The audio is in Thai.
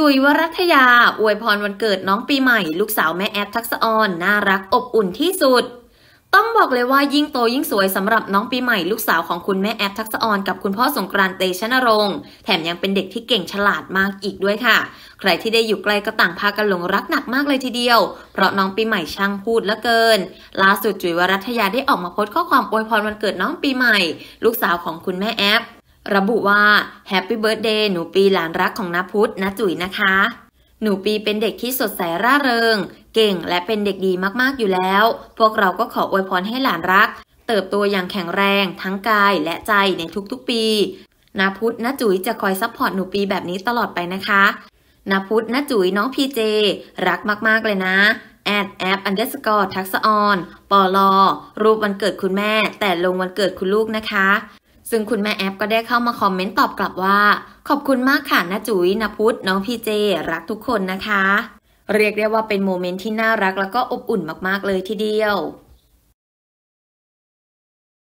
จุยวรัตยาอวยพรวันเกิดน้องปีใหม่ลูกสาวแม่แอฟทักษออนน่ารักอบอุ่นที่สุด ต้องบอกเลยว่ายิ่งโตยิ่งสวยสำหรับน้องปีใหม่ลูกสาว ของคุณแม่แอฟทักษออนกับคุณพ่อสงกรานเตชนรงค์ แถมยังเป็นเด็กที่เก่งฉลาดมากอีกด้วยค่ะ ใครที่ได้อยู่ใกล้ก็ต่างพากันหลงรักหนักมากเลยทีเดียว เพราะน้องปีใหม่ช่างพูดละเกิน ล่าสุดจุยวรัตยาได้ออกมาโพสต์ข้อความอวยพรวันเกิดน้องปีใหม่ ลูกสาวของคุณแม่แอฟระบุว่าแฮปปี้เบิร์ดเดย์หนูปีหลานรักของนพุทธนจุ๋ยนะคะ หนูปีเป็นเด็กที่สดใสร่าเริง เก่งและเป็นเด็กดีมากๆอยู่แล้ว พวกเราก็ขออวยพรให้หลานรัก เติบโตอย่างแข็งแรง ทั้งกายและใจในทุกๆปีนพุทธนาจุ๋ยจะคอยซัพพอร์ตหนูปีแบบนี้ตลอดไปนะคะนพุทธนาจุ๋ยน้องพีเจรักมากๆเลยนะแอดแอปอันเดสกอร์ทักษออนปอลอรูปวันเกิดคุณแม่ แต่ลงวันเกิดคุณลูกนะคะซึ่งคุณแม่แอปก็ได้เข้ามาคอมเมนต์ตอบกลับว่า ขอบคุณมากค่ะนะจุ๋ยนะพุทธน้องพีเจ รักทุกคนนะคะ เรียกได้ว่าเป็นโมเมนต์ที่น่ารักแล้วก็อบอุ่นมากๆเลยทีเดียว